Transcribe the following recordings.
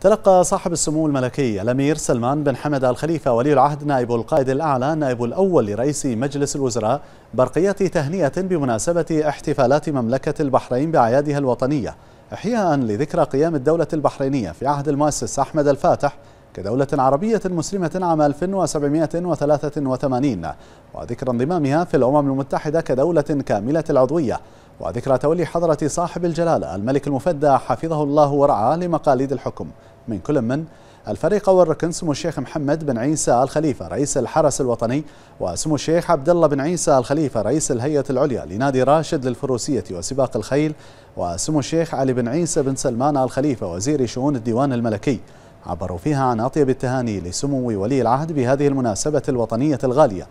تلقى صاحب السمو الملكي الأمير سلمان بن حمد الخليفه ولي العهد نائب القائد الأعلى نائب الأول لرئيس مجلس الوزراء برقية تهنئة بمناسبة احتفالات مملكة البحرين بأعيادها الوطنية إحياء لذكرى قيام الدولة البحرينية في عهد المؤسس أحمد الفاتح كدولة عربية مسلمة عام 1783 وذكرى انضمامها في الأمم المتحدة كدولة كاملة العضوية وذكرى تولي حضرة صاحب الجلالة الملك المفدى حفظه الله ورعاه لمقاليد الحكم من كل من الفريق والركن سمو الشيخ محمد بن عيسى الخليفة رئيس الحرس الوطني وسمو الشيخ عبد الله بن عيسى الخليفة رئيس الهيئة العليا لنادي راشد للفروسية وسباق الخيل وسمو الشيخ علي بن عيسى بن سلمان الخليفة وزير شؤون الديوان الملكي عبروا فيها عن أطيب التهاني لسمو ولي العهد بهذه المناسبة الوطنية الغالية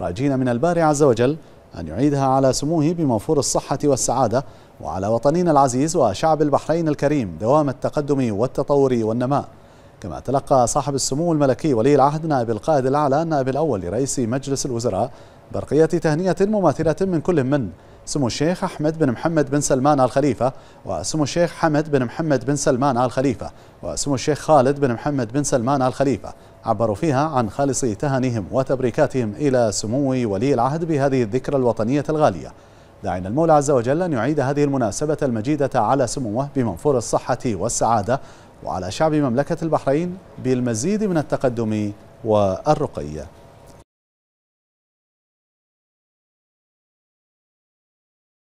راجين من الباري عز وجل أن يعيدها على سموه بموفور الصحة والسعادة وعلى وطننا العزيز وشعب البحرين الكريم دوام التقدم والتطور والنماء كما تلقى صاحب السمو الملكي ولي العهد نائب القائد الأعلى النائب الأول لرئيس مجلس الوزراء برقية تهنئة مماثلة من كل من سمو الشيخ أحمد بن محمد بن سلمان آل خليفة وسمو الشيخ حمد بن محمد بن سلمان آل خليفة وسمو الشيخ خالد بن محمد بن سلمان آل خليفة عبروا فيها عن خالص تهانيهم وتبريكاتهم إلى سمو ولي العهد بهذه الذكرى الوطنية الغالية داعين المولى عز وجل أن يعيد هذه المناسبة المجيدة على سموه بمنفور الصحة والسعادة وعلى شعب مملكة البحرين بالمزيد من التقدم والرقي